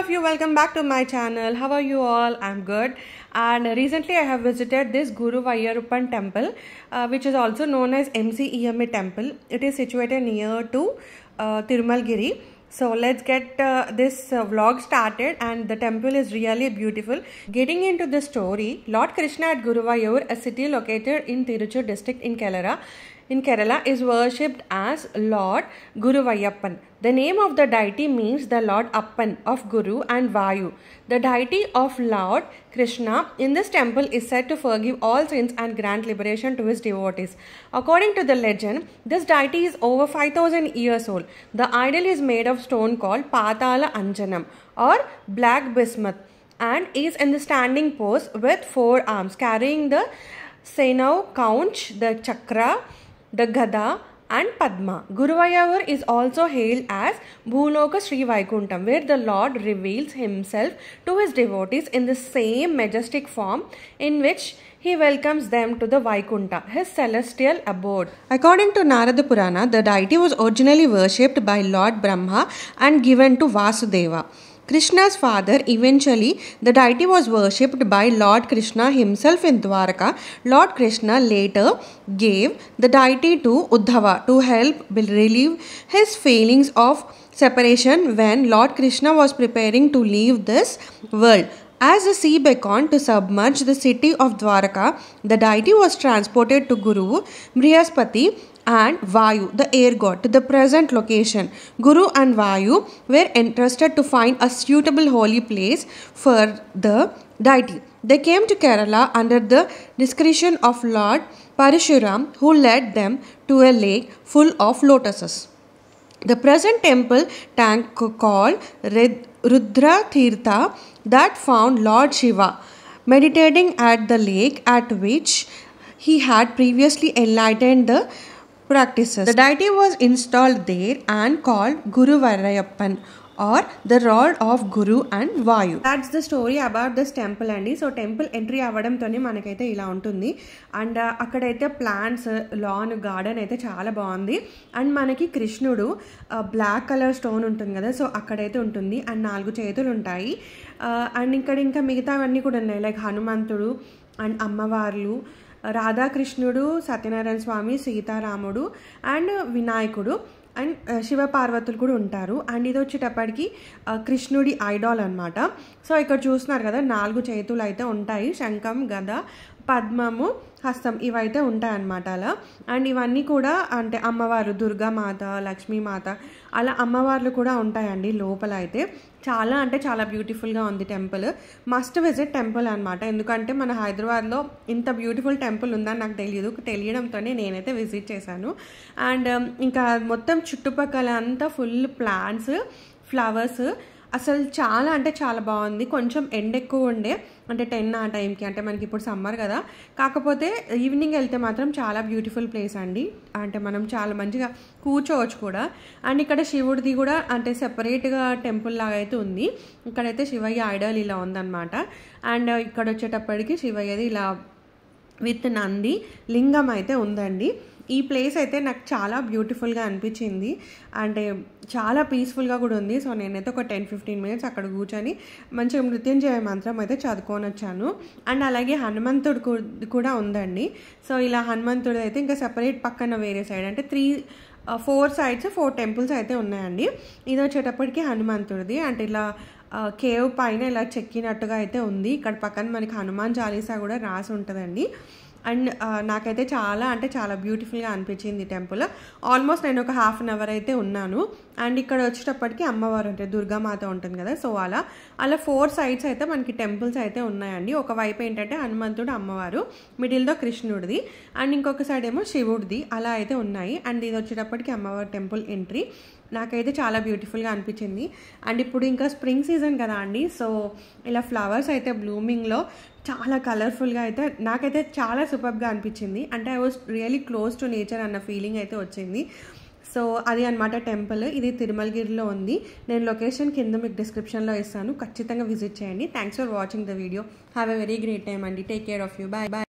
of you welcome back to my channel how are you all i'm good and recently i have visited this guru vayyaruppan temple uh, which is also known as mc ema temple it is situated near to uh, tirumalgiri so let's get uh, this uh, vlog started and the temple is really beautiful. Getting into the story, Lord Krishna at Guruvayur, a city located in Tiruchur district in Kerala, in Kerala is worshipped as Lord Guru Vayappan. The name of the deity means the Lord Appan of Guru and Vayu. The deity of Lord Krishna in this temple is said to forgive all sins and grant liberation to his devotees. According to the legend, this deity is over 5000 years old. The idol is made of stone called Patala Anjanam or black bismuth and is in the standing pose with four arms carrying the Senau Kaunch, the Chakra, the Gada and Padma. Guruvayur is also hailed as Bhuloka Sri Vaikunta, where the Lord reveals himself to his devotees in the same majestic form in which he welcomes them to the Vaikunta, his celestial abode. According to Narada Purana, the deity was originally worshipped by Lord Brahma and given to Vasudeva. Krishna's father, eventually, the deity was worshipped by Lord Krishna himself in Dwarka. Lord Krishna later gave the deity to Uddhava to help relieve his feelings of separation when Lord Krishna was preparing to leave this world. As the sea beacon to submerge the city of Dwarka, the deity was transported to Guru Brihaspati and Vayu, the air god, to the present location. Guru and Vayu were entrusted to find a suitable holy place for the deity. They came to Kerala under the discretion of Lord Parashuram, who led them to a lake full of lotuses. The present temple tank called Rudra Tirtha that found Lord Shiva meditating at the lake at which he had previously enlightened the practices. The deity was installed there and called Guru Varayappan or the rod of Guru and Vayu. That's the story about this temple అండి so temple entry అవ్వడంతోనే మనకైతే ఇలా ఉంటుంది and uh, అక్కడైతే plants lawn garden అయితే చాలా బాగుంది and మనకి కృష్ణుడు బ్లాక్ కలర్ స్టోన్ ఉంటుంది కదా సో అక్కడైతే ఉంటుంది అండ్ నాలుగు చేతులు ఉంటాయి అండ్ uh, ఇక్కడ ఇంకా మిగతావన్నీ కూడా ఉన్నాయి లైక్ హనుమంతుడు అండ్ అమ్మవార్లు రాధాకృష్ణుడు సత్యనారాయణ స్వామి సీతారాముడు అండ్ వినాయకుడు అండ్ శివపార్వతులు కూడా ఉంటారు అండ్ ఇది వచ్చేటప్పటికి కృష్ణుడి ఐడాల్ అనమాట సో ఇక్కడ చూస్తున్నారు కదా నాలుగు చేతులు అయితే ఉంటాయి శంఖం గద పద్మము హస్తం ఇవైతే ఉంటాయన్నమాట అలా అండ్ ఇవన్నీ కూడా అంటే అమ్మవారు దుర్గామాత లక్ష్మీమాత అలా అమ్మవార్లు కూడా ఉంటాయండి లోపల అయితే చాలా అంటే చాలా బ్యూటిఫుల్గా ఉంది టెంపుల్ మస్ట్ విజిట్ టెంపుల్ అనమాట ఎందుకంటే మన హైదరాబాద్లో ఇంత బ్యూటిఫుల్ టెంపుల్ ఉందని నాకు తెలియదు తెలియడంతోనే నేనైతే విజిట్ చేశాను అండ్ ఇంకా మొత్తం చుట్టుపక్కల అంతా ఫుల్ ప్లాంట్స్ ఫ్లవర్స్ అసలు చాలా అంటే చాలా బాగుంది కొంచెం ఎండ్ ఎక్కువ ఉండే అంటే టెన్ ఆ టైంకి అంటే మనకి ఇప్పుడు సమ్మర్ కదా కాకపోతే ఈవినింగ్ వెళ్తే మాత్రం చాలా బ్యూటిఫుల్ ప్లేస్ అండి అంటే మనం చాలా మంచిగా కూర్చోవచ్చు కూడా అండ్ ఇక్కడ శివుడిది కూడా అంటే సెపరేట్గా టెంపుల్ లాగా అయితే ఉంది ఇక్కడైతే శివయ్య ఐడల్ ఇలా ఉందన్నమాట అండ్ ఇక్కడ వచ్చేటప్పటికి శివయ్యది ఇలా విత్ నంది లింగం అయితే ఉందండి ఈ ప్లేస్ అయితే నాకు చాలా బ్యూటిఫుల్గా అనిపించింది అంటే చాలా పీస్ఫుల్గా కూడా ఉంది సో నేనైతే ఒక టెన్ ఫిఫ్టీన్ మినిట్స్ అక్కడ కూర్చొని మంచిగా మృత్యుంజయ మంత్రం అయితే చదువుకొని వచ్చాను అండ్ అలాగే హనుమంతుడు కూడా ఉందండి సో ఇలా హనుమంతుడు అయితే ఇంకా సపరేట్ పక్కన వేరే సైడ్ అంటే three four sides four temples అయితే ఉన్నాయండి ఇది వచ్చేటప్పటికి హనుమంతుడిది అంటే ఇలా కేవ్ పైన ఇలా చెక్కినట్టుగా అయితే ఉంది ఇక్కడ పక్కన మనకి హనుమాన్ చాలీసా కూడా రాసి ఉంటుందండి అండ్ నాకైతే చాలా అంటే చాలా బ్యూటిఫుల్గా అనిపించింది టెంపుల్ ఆల్మోస్ట్ నేను ఒక హాఫ్ అన్ అవర్ అయితే ఉన్నాను అండ్ ఇక్కడ వచ్చేటప్పటికి అమ్మవారు అంటే దుర్గామాత ఉంటుంది కదా సో అలా అలా ఫోర్ సైడ్స్ అయితే మనకి టెంపుల్స్ అయితే ఉన్నాయండి ఒకవైపు ఏంటంటే హనుమంతుడు అమ్మవారు మిడిల్తో కృష్ణుడిది అండ్ ఇంకొక సైడ్ ఏమో శివుడిది అలా అయితే ఉన్నాయి అండ్ ఇది వచ్చేటప్పటికి అమ్మవారి టెంపుల్ ఎంట్రీ నాకైతే చాలా బ్యూటిఫుల్గా అనిపించింది అండ్ ఇప్పుడు ఇంకా స్ప్రింగ్ సీజన్ కదా అండి సో ఇలా ఫ్లవర్స్ అయితే బ్లూమింగ్లో చాలా కలర్ఫుల్గా అయితే నాకైతే చాలా సూపర్గా అనిపించింది అంటే I was really close to nature అన్న ఫీలింగ్ అయితే వచ్చింది సో అది అనమాట టెంపుల్ ఇది తిరుమలగిరిలో ఉంది నేను లొకేషన్ కింద మీకు డిస్క్రిప్షన్లో ఇస్తాను ఖచ్చితంగా విజిట్ చేయండి thanks for watching the video have a very great time అండి take care of you bye bye